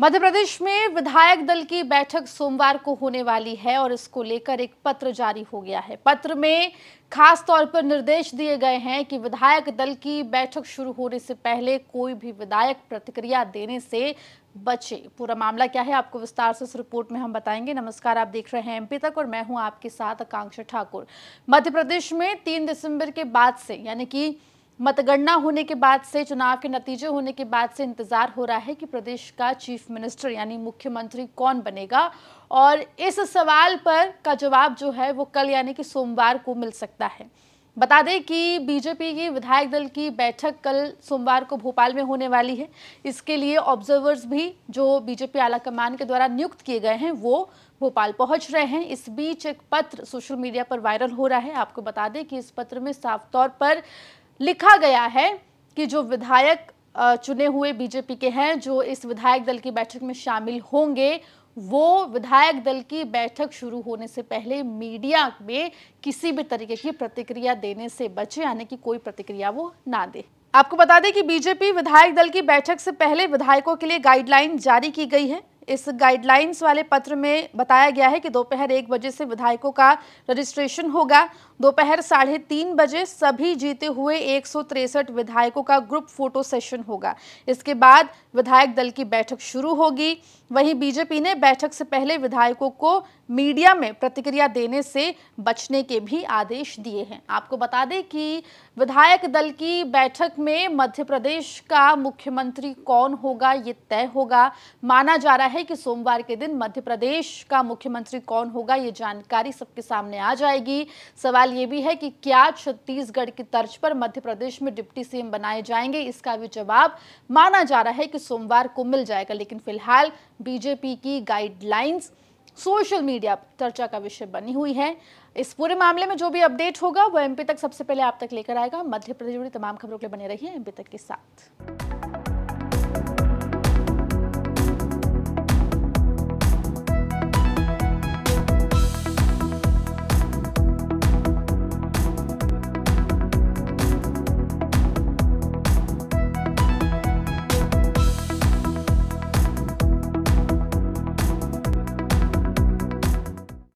मध्य प्रदेश में विधायक दल की बैठक सोमवार को होने वाली है और इसको लेकर एक पत्र जारी हो गया है पत्र में खास तौर पर निर्देश दिए गए हैं कि विधायक दल की बैठक शुरू होने से पहले कोई भी विधायक प्रतिक्रिया देने से बचे पूरा मामला क्या है आपको विस्तार से इस रिपोर्ट में हम बताएंगे नमस्कार आप देख रहे हैं एमपी तक और मैं हूँ आपके साथ आकांक्षा ठाकुर मध्य प्रदेश में तीन दिसंबर के बाद से यानी कि मतगणना होने के बाद से चुनाव के नतीजे होने के बाद से इंतजार हो रहा है कि प्रदेश का चीफ मिनिस्टर यानी मुख्यमंत्री कौन बनेगा और इस सवाल पर का जवाब जो है वो कल यानी कि सोमवार को मिल सकता है बता दें कि बीजेपी की विधायक दल की बैठक कल सोमवार को भोपाल में होने वाली है इसके लिए ऑब्जर्वर्स भी जो बीजेपी आलाकमान के द्वारा नियुक्त किए गए हैं वो भोपाल पहुंच रहे हैं इस बीच एक पत्र सोशल मीडिया पर वायरल हो रहा है आपको बता दें कि इस पत्र में साफ तौर पर लिखा गया है कि जो विधायक चुने हुए बीजेपी के हैं जो इस विधायक दल की बैठक में शामिल होंगे वो विधायक दल की बैठक शुरू होने से पहले मीडिया में किसी भी तरीके की प्रतिक्रिया देने से बचे यानी कि कोई प्रतिक्रिया वो ना दे आपको बता दें कि बीजेपी विधायक दल की बैठक से पहले विधायकों के लिए गाइडलाइन जारी की गई है इस गाइडलाइंस वाले पत्र में बताया गया है कि दोपहर एक बजे से विधायकों का रजिस्ट्रेशन होगा दोपहर साढ़े तीन बजे सभी जीते हुए एक विधायकों का ग्रुप फोटो सेशन होगा इसके बाद विधायक दल की बैठक शुरू होगी वहीं बीजेपी ने बैठक से पहले विधायकों को मीडिया में प्रतिक्रिया देने से बचने के भी आदेश दिए हैं आपको बता दें कि विधायक दल की बैठक में मध्य प्रदेश का मुख्यमंत्री कौन होगा ये तय होगा माना जा रहा है है कि सोमवार के दिन मध्य प्रदेश का मुख्यमंत्री कौन होगा ये जानकारी सबके सामने आ जाएगी सवाल ये भी है कि क्या छत्तीसगढ़ की तर्ज पर मध्य प्रदेश में डिप्टी सीएम बनाए जाएंगे इसका भी जवाब माना जा रहा है कि सोमवार को मिल जाएगा लेकिन फिलहाल बीजेपी की गाइडलाइंस सोशल मीडिया चर्चा का विषय बनी हुई है इस पूरे मामले में जो भी अपडेट होगा वो एमपी तक सबसे पहले आप तक लेकर आएगा मध्य प्रदेश जुड़ी तमाम खबरों के लिए बने रहिए एमपी तक के साथ